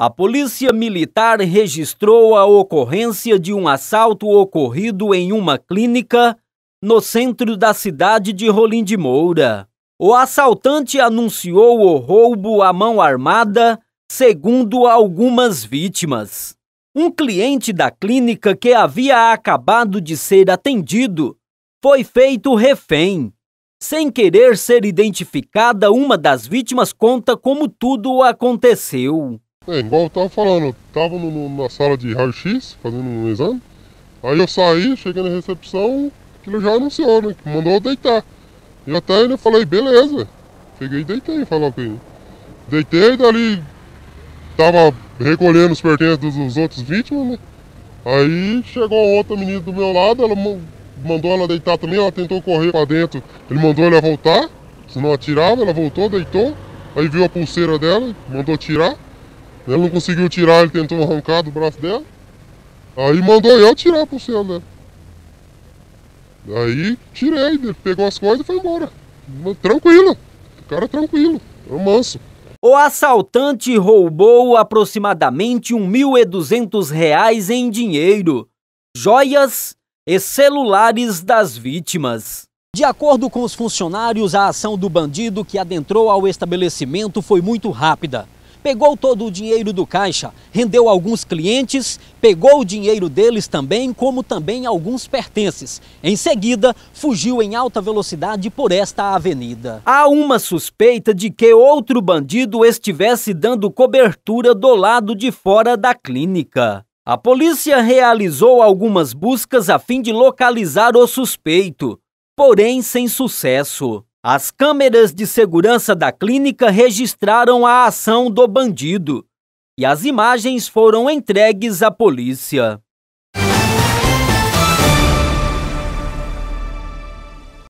A Polícia Militar registrou a ocorrência de um assalto ocorrido em uma clínica no centro da cidade de Rolim de Moura. O assaltante anunciou o roubo à mão armada, segundo algumas vítimas. Um cliente da clínica que havia acabado de ser atendido foi feito refém. Sem querer ser identificada, uma das vítimas conta como tudo aconteceu. É, igual eu tava falando, eu tava no, no, na sala de raio-x, fazendo um exame. Aí eu saí, cheguei na recepção, aquilo já anunciou, né? Que mandou eu deitar. E até eu falei, beleza. Peguei e deitei, falou com ele. Deitei, dali tava recolhendo os pertences dos, dos outros vítimas, né? Aí chegou outra menina do meu lado, ela mandou ela deitar também, ela tentou correr pra dentro, ele mandou ela voltar, senão atirava, ela voltou, deitou, aí viu a pulseira dela, mandou tirar. Ela não conseguiu tirar, ele tentou arrancar do braço dela. Aí mandou eu tirar pro céu dela. Aí tirei, ele pegou as coisas e foi embora. Tranquilo, cara tranquilo, um é manso. O assaltante roubou aproximadamente R$ 1.200 em dinheiro, joias e celulares das vítimas. De acordo com os funcionários, a ação do bandido que adentrou ao estabelecimento foi muito rápida pegou todo o dinheiro do caixa, rendeu alguns clientes, pegou o dinheiro deles também, como também alguns pertences. Em seguida, fugiu em alta velocidade por esta avenida. Há uma suspeita de que outro bandido estivesse dando cobertura do lado de fora da clínica. A polícia realizou algumas buscas a fim de localizar o suspeito, porém sem sucesso. As câmeras de segurança da clínica registraram a ação do bandido e as imagens foram entregues à polícia.